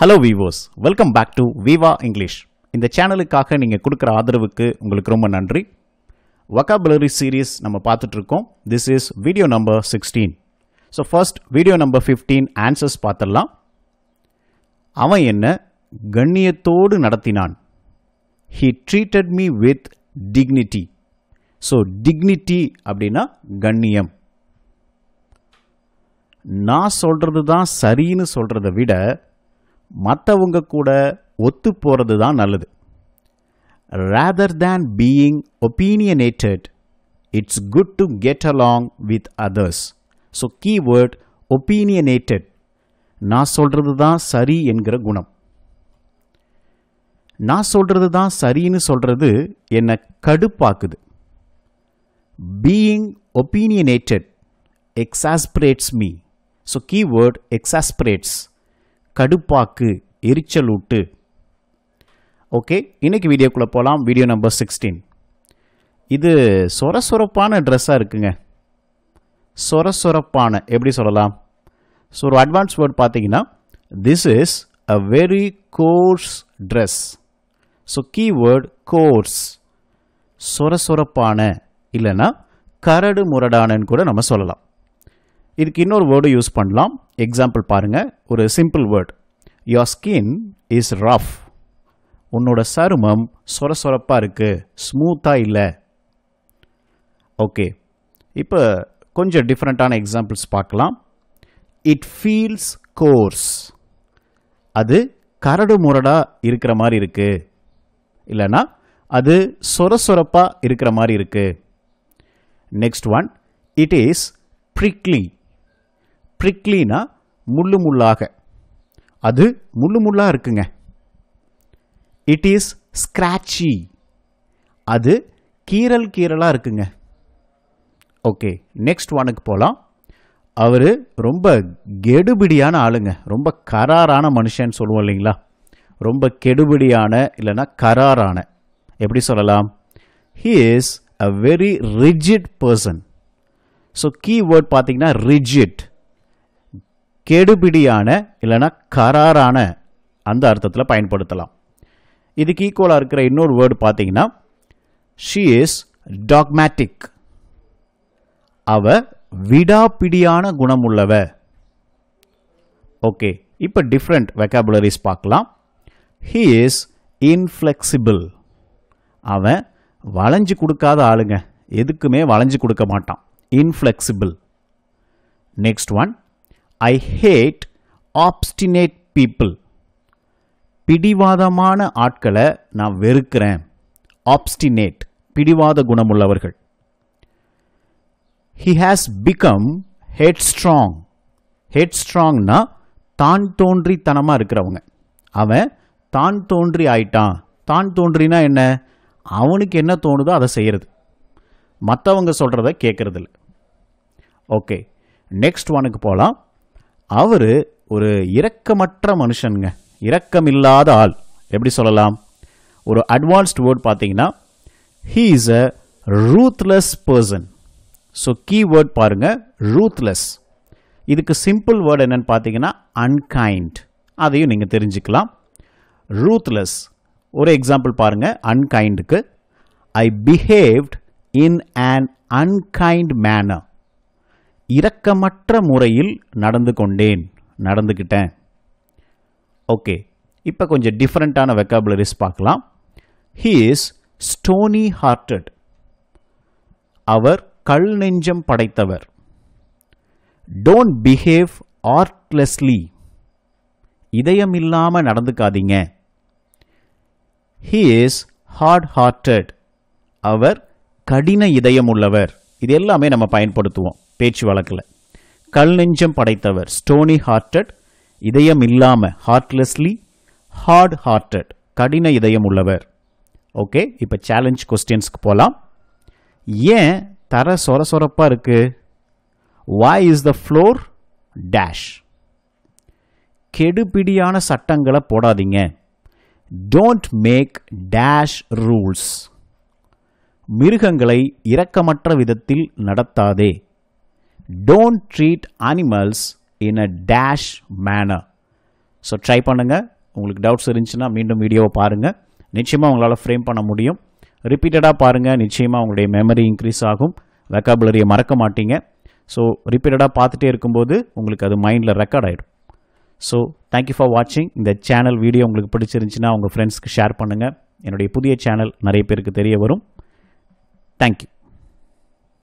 Hello விவோஸ் welcome back to Viva English இந்த சேனலுக்காக நீங்கள் கொடுக்குற ஆதரவுக்கு உங்களுக்கு ரொம்ப நன்றி வக்காபுலரி சீரீஸ் நம்ம பார்த்துட்ருக்கோம் this is video number sixteen so first video number fifteen answers பார்த்துடலாம் அவன் என்ன கண்ணியத்தோடு நடத்தினான் he treated me with dignity so dignity அப்படின்னா கண்ணியம் நான் சொல்கிறது தான் சரின்னு சொல்கிறத விட மற்றவங்க கூட ஒத்து போகிறது தான் நல்லது rather than being opinionated it's good to get along with others so keyword opinionated நான் சொல்கிறது தான் சரி என்கிற குணம் நான் சொல்கிறது தான் சரின்னு சொல்கிறது என்னை கடுப்பாக்குது being opinionated exasperates me so keyword exasperates கடுப்பாக்கு எரிச்சலூட்டு ஓகே இன்றைக்கி வீடியோக்குள்ளே போகலாம் வீடியோ நம்பர் சிக்ஸ்டீன் இது சொர சொரப்பான ட்ரெஸ்ஸாக இருக்குங்க சொர சொரப்பான எப்படி சொல்லலாம் ஸோ ஒரு அட்வான்ஸ் வேர்ட் பார்த்தீங்கன்னா this is a very coarse dress so keyword coarse சொர சொரப்பான இல்லைன்னா கரடு முரடானன்னு கூட நம்ம சொல்லலாம் இதுக்கு இன்னொரு வேர்டு யூஸ் பண்ணலாம் எக்ஸாம்பிள் பாருங்கள் ஒரு simple word your skin is rough உன்னோட சருமம் சொர சொரப்பாக இருக்குது ஸ்மூத்தாக இல்லை ஓகே இப்போ கொஞ்சம் டிஃப்ரெண்ட்டான எக்ஸாம்பிள்ஸ் பார்க்கலாம் இட் ஃபீல்ஸ் கோர்ஸ் அது கரடு முரடாக இருக்கிற மாதிரி இருக்குது இல்லைனா அது சொர சொரப்பாக இருக்கிற மாதிரி இருக்குது next one it is prickly ப்ரிக்லினா முள்ளு முள்ளாக அது முள்ளு முள்ளாக இருக்குங்க இட் இஸ் ஸ்க்ராட்சி அது கீரல் கீரலாக இருக்குங்க ஓகே நெக்ஸ்ட் ஒனுக்கு போகலாம் அவர் ரொம்ப கெடுபிடியான ஆளுங்க ரொம்ப கராரான மனுஷன் சொல்லுவோம் இல்லைங்களா ரொம்ப கெடுபிடியான இல்லைன்னா கராரான எப்படி சொல்லலாம் he is a very rigid person so keyword பார்த்தீங்கன்னா ரிஜிட் கெடுபிடியான இல்லைனா கராரான அந்த அர்த்தத்தில் பயன்படுத்தலாம் இதுக்கு ஈக்குவலாக இருக்கிற இன்னொரு வேர்டு பார்த்தீங்கன்னா ஷி இஸ் டாக்மேட்டிக் அவ விடாப்பிடியான குணமுள்ளவ ஓகே இப்போ டிஃப்ரெண்ட் வெக்காபுலரிஸ் பார்க்கலாம் ஹீ இஸ் இன்ஃப்ளெக்சிபிள் அவன் வளைஞ்சு கொடுக்காத ஆளுங்க எதுக்குமே வளைஞ்சு கொடுக்க மாட்டான் inflexible next one I hate obstinate people பிடிவாதமான ஆட்களை நான் வெறுக்கிறேன் ஆப்ஸ்டினேட் பிடிவாத குணமுள்ளவர்கள் he has become headstrong ஹெட் ஸ்ட்ராங்னா தான் தோன்றித்தனமாக இருக்கிறவங்க அவன் தான் தோன்றி ஆயிட்டான் தான் தோன்றினா என்ன அவனுக்கு என்ன தோணுதோ அதை செய்கிறது மற்றவங்க சொல்கிறத கேட்குறதில்ல ஓகே நெக்ஸ்ட் ஒனுக்கு போகலாம் அவர் ஒரு இரக்கமற்ற மனுஷனுங்க இரக்கம் இல்லாத ஆள் எப்படி சொல்லலாம் ஒரு அட்வான்ஸ்ட் வேர்ட் பார்த்தீங்கன்னா he is a ruthless person so keyword பாருங்கள் ரூத்லெஸ் இதுக்கு சிம்பிள் வேர்டு என்னென்னு பார்த்தீங்கன்னா அன்கைண்ட் அதையும் நீங்கள் தெரிஞ்சுக்கலாம் ரூத்லெஸ் ஒரு எக்ஸாம்பிள் பாருங்கள் அன்கைண்டுக்கு I behaved in an unkind manner இரக்கமற்ற முறையில் நடந்து கொண்டேன் நடந்துக்கிட்டேன் ஓகே இப்போ கொஞ்சம் டிஃப்ரெண்ட்டான வெக்காபுலரிஸ் பார்க்கலாம் ஹீ இஸ் ஸ்டோனி ஹார்ட்டட் அவர் கல் நெஞ்சம் படைத்தவர் டோன்ட் பிஹேவ் ஆர்ட்லெஸ்லி இதயம் இல்லாமல் நடந்துக்காதீங்க ஹீ இஸ் ஹார்ட் ஹார்ட்டட் அவர் கடின இதயம் உள்ளவர் இது எல்லாமே நம்ம பயன்படுத்துவோம் பேச்சு வழக்கில் கல் நெஞ்சம் படைத்தவர் ஸ்டோனி ஹார்ட்டட் இதயம் இல்லாமல் ஹார்ட்லெஸ்லி ஹார்ட் ஹார்ட்டட் கடின இதயம் உள்ளவர் ஓகே இப்போ சேலஞ்ச் கொஸ்டின்ஸ்க்கு போகலாம் ஏன் தர சொர சொரப்பாக இருக்குது why is the floor dash கெடுபிடியான சட்டங்களை போடாதீங்க டோன்ட் மேக் டேஷ் ரூல்ஸ் மிருகங்களை இரக்கமற்ற விதத்தில் நடத்தாதே don't treat animals in a dash manner so try பண்ணுங்கள் உங்களுக்கு டவுட்ஸ் இருந்துச்சுன்னா மீண்டும் வீடியோவை பாருங்கள் நிச்சயமாக உங்களால் ஃப்ரேம் பண்ண முடியும் ரிப்பீட்டடாக பாருங்கள் நிச்சயமாக உங்களுடைய மெமரி இன்க்ரீஸ் ஆகும் வெக்காபுலரியை மறக்க மாட்டீங்க ஸோ ரிப்பீட்டடாக பார்த்துட்டே இருக்கும்போது உங்களுக்கு அது மைண்டில் ரெக்கார்ட் ஆகிடும் ஸோ தேங்க்யூ ஃபார் வாட்சிங் இந்த சேனல் வீடியோ உங்களுக்கு பிடிச்சிருந்துச்சின்னா உங்கள் ஃப்ரெண்ட்ஸ்க்கு ஷேர் பண்ணுங்கள் என்னுடைய புதிய சேனல் நிறைய பேருக்கு தெரிய வரும் Thank you.